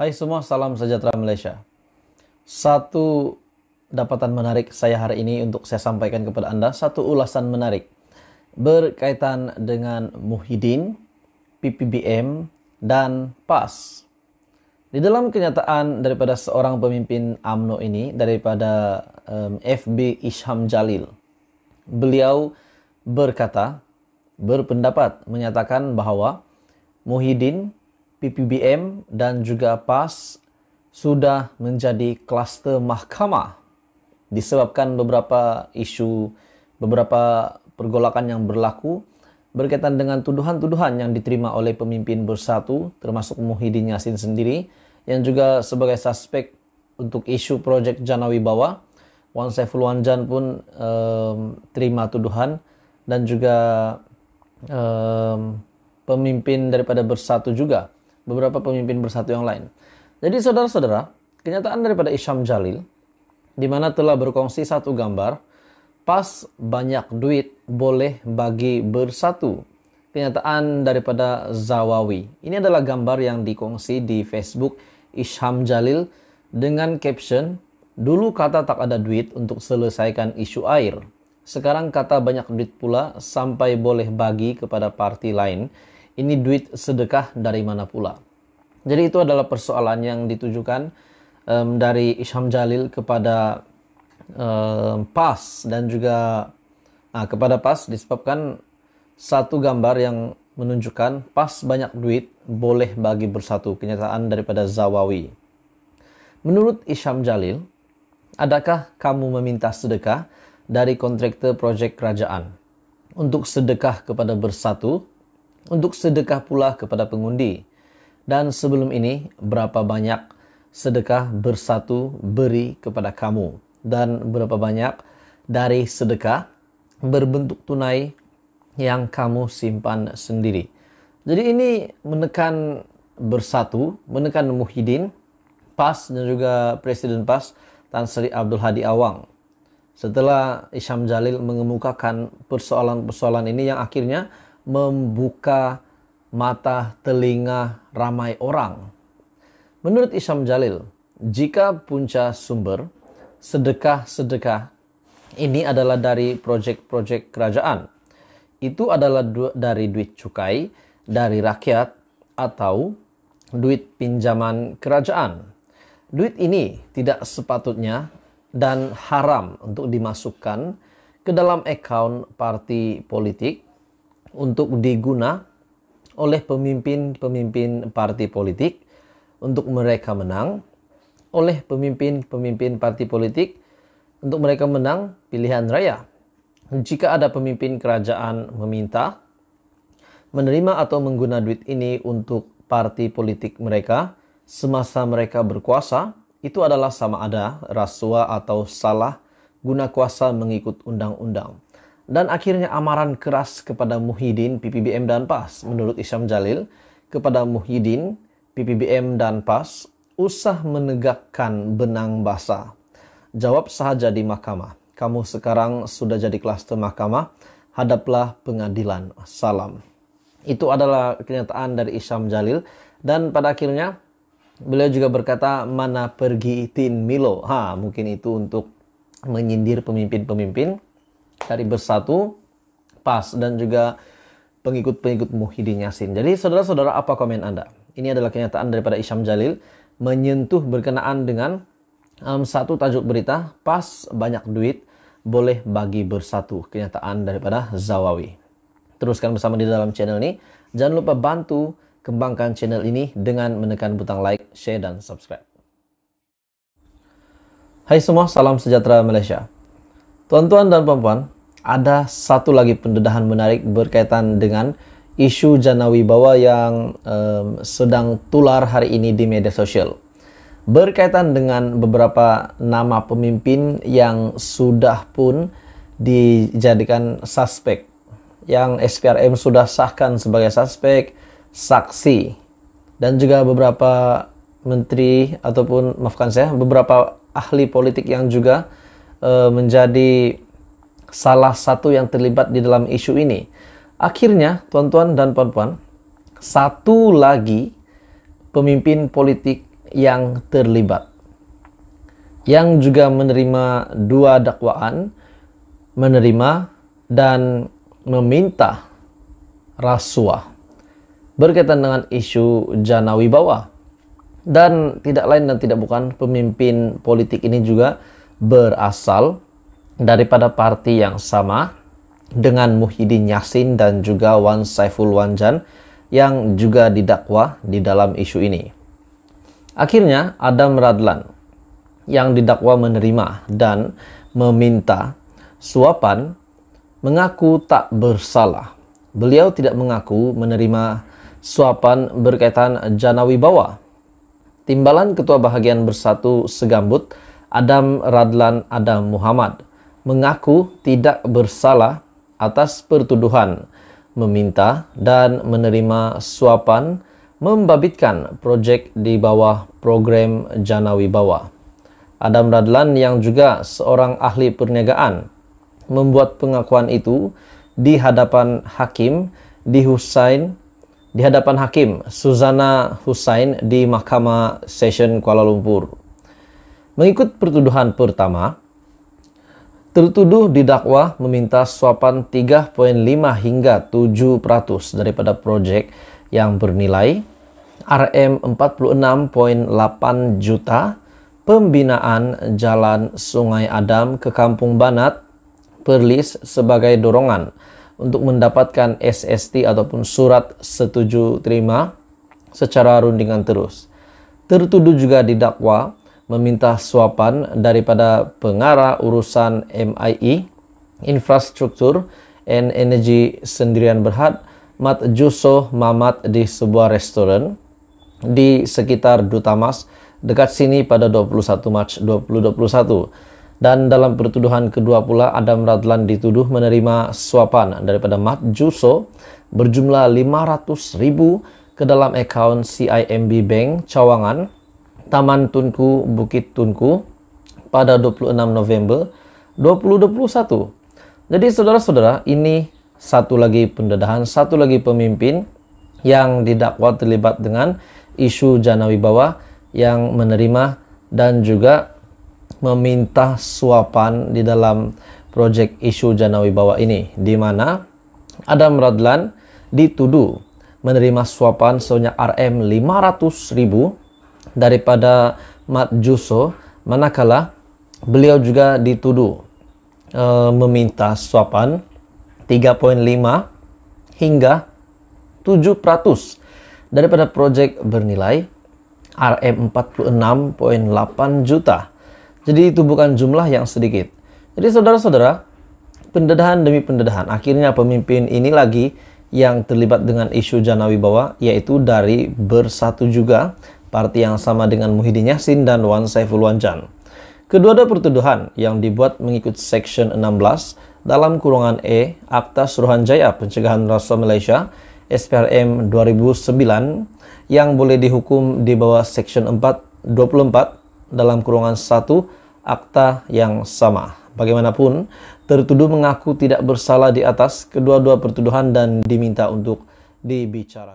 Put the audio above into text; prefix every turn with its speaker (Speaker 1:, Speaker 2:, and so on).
Speaker 1: Hai semua, salam sejahtera Malaysia. Satu dapatan menarik saya hari ini untuk saya sampaikan kepada Anda, satu ulasan menarik berkaitan dengan Muhyiddin, PPBM, dan PAS. Di dalam kenyataan daripada seorang pemimpin AMNO ini, daripada um, FB Isham Jalil, beliau berkata, berpendapat, menyatakan bahwa Muhyiddin PPBM dan juga PAS sudah menjadi kluster mahkamah disebabkan beberapa isu beberapa pergolakan yang berlaku berkaitan dengan tuduhan-tuduhan yang diterima oleh pemimpin bersatu termasuk Muhyiddin Yassin sendiri yang juga sebagai suspek untuk isu proyek Janawi Bawa Wan Saiful Wanjan pun um, terima tuduhan dan juga um, pemimpin daripada bersatu juga beberapa pemimpin bersatu yang lain. Jadi saudara-saudara, kenyataan daripada Isham Jalil, di mana telah berkongsi satu gambar, pas banyak duit boleh bagi bersatu. Kenyataan daripada Zawawi. Ini adalah gambar yang dikongsi di Facebook Isham Jalil dengan caption, Dulu kata tak ada duit untuk selesaikan isu air. Sekarang kata banyak duit pula sampai boleh bagi kepada parti lain ini duit sedekah dari mana pula. Jadi itu adalah persoalan yang ditujukan um, dari Isham Jalil kepada um, PAS dan juga nah, kepada PAS disebabkan satu gambar yang menunjukkan PAS banyak duit boleh bagi bersatu kenyataan daripada Zawawi. Menurut Isham Jalil, adakah kamu meminta sedekah dari kontraktor proyek kerajaan untuk sedekah kepada bersatu untuk sedekah pula kepada pengundi. Dan sebelum ini, berapa banyak sedekah bersatu beri kepada kamu, dan berapa banyak dari sedekah berbentuk tunai yang kamu simpan sendiri. Jadi, ini menekan bersatu, menekan Muhyiddin, PAS, dan juga Presiden PAS, Tan Sri Abdul Hadi Awang. Setelah Isyam Jalil mengemukakan persoalan-persoalan ini yang akhirnya membuka mata telinga ramai orang. Menurut Isam Jalil, jika punca sumber sedekah-sedekah ini adalah dari proyek-proyek kerajaan. Itu adalah du dari duit cukai dari rakyat atau duit pinjaman kerajaan. Duit ini tidak sepatutnya dan haram untuk dimasukkan ke dalam account parti politik untuk diguna oleh pemimpin-pemimpin partai politik untuk mereka menang oleh pemimpin-pemimpin partai politik untuk mereka menang pilihan raya. Jika ada pemimpin kerajaan meminta menerima atau mengguna duit ini untuk partai politik mereka semasa mereka berkuasa, itu adalah sama ada rasuah atau salah guna kuasa mengikut undang-undang dan akhirnya amaran keras kepada Muhyiddin, PPBM dan PAS. Menurut Isyam Jalil, kepada Muhyiddin, PPBM dan PAS, usah menegakkan benang basah. Jawab saja di mahkamah. Kamu sekarang sudah jadi klaster mahkamah, hadaplah pengadilan. Salam. Itu adalah kenyataan dari Isyam Jalil. Dan pada akhirnya, beliau juga berkata, mana pergi Tin Milo. Ha, mungkin itu untuk menyindir pemimpin-pemimpin dari bersatu PAS dan juga pengikut-pengikut Muhyiddin Yasin. Jadi saudara-saudara apa komen Anda? Ini adalah kenyataan daripada Isham Jalil menyentuh berkenaan dengan um, satu tajuk berita PAS banyak duit boleh bagi bersatu kenyataan daripada Zawawi. Teruskan bersama di dalam channel ini. Jangan lupa bantu kembangkan channel ini dengan menekan butang like, share, dan subscribe. Hai semua, salam sejahtera Malaysia. Tuan-tuan dan Puan-puan, ada satu lagi pendedahan menarik berkaitan dengan isu Jana Wibawa yang um, sedang tular hari ini di media sosial. Berkaitan dengan beberapa nama pemimpin yang sudah pun dijadikan suspek. Yang SPRM sudah sahkan sebagai suspek, saksi, dan juga beberapa menteri ataupun maafkan saya, beberapa ahli politik yang juga Eh, menjadi salah satu yang terlibat di dalam isu ini. Akhirnya, tuan-tuan dan puan-puan, satu lagi pemimpin politik yang terlibat yang juga menerima dua dakwaan menerima dan meminta rasuah berkaitan dengan isu Janawi Bawah, dan tidak lain dan tidak bukan pemimpin politik ini juga berasal daripada parti yang sama dengan Muhyiddin Yassin dan juga Wan Saiful Wanjan yang juga didakwa di dalam isu ini. Akhirnya Adam Radlan yang didakwa menerima dan meminta suapan mengaku tak bersalah. Beliau tidak mengaku menerima suapan berkaitan Janawi Bawa. Timbalan Ketua Bahagian Bersatu Segambut Adam Radlan Adam Muhammad mengaku tidak bersalah atas pertuduhan meminta dan menerima suapan membabitkan projek di bawah program Jana Wibawa. Adam Radlan yang juga seorang ahli perniagaan membuat pengakuan itu di hadapan hakim di Husain di hadapan hakim Suzana Husain di Mahkamah Session Kuala Lumpur. Mengikut pertuduhan pertama, tertuduh didakwa meminta suapan 3.5 hingga 7% daripada proyek yang bernilai RM 46.8 juta pembinaan jalan Sungai Adam ke Kampung Banat Perlis sebagai dorongan untuk mendapatkan SST ataupun surat setuju terima secara rundingan terus. Tertuduh juga didakwa meminta suapan daripada pengarah urusan MIE, infrastruktur, and energy sendirian berhad, Mat Juso Mamat di sebuah restoran di sekitar Duta Mas dekat sini pada 21 Mac 2021. Dan dalam pertuduhan kedua pula, Adam Radlan dituduh menerima suapan daripada Mat Juso berjumlah 500 ribu ke dalam akaun CIMB Bank Cawangan Taman Tunku Bukit Tunku pada 26 November 2021. Jadi saudara-saudara, ini satu lagi pendedahan, satu lagi pemimpin yang didakwa terlibat dengan isu Janawi bawah yang menerima dan juga meminta suapan di dalam proyek isu Janawi bawah ini di mana Adam Radlan dituduh menerima suapan sebanyak RM 500000 daripada Mat Juso manakala beliau juga dituduh e, meminta suapan 3.5 hingga 7% daripada proyek bernilai RM46.8 juta. Jadi itu bukan jumlah yang sedikit. Jadi saudara-saudara, pendedahan demi pendedahan, akhirnya pemimpin ini lagi yang terlibat dengan isu Janawi Bawa, yaitu dari Bersatu Juga, Parti yang sama dengan Muhyiddin Yassin dan Wan Saiful Wanjan. Kedua-dua pertuduhan yang dibuat mengikut Section 16 dalam kurungan E Akta Suruhan Jaya Pencegahan Rasuah Malaysia SPRM 2009 yang boleh dihukum di bawah Section 4 24 dalam kurungan 1 akta yang sama. Bagaimanapun, tertuduh mengaku tidak bersalah di atas kedua-dua pertuduhan dan diminta untuk dibicarakan.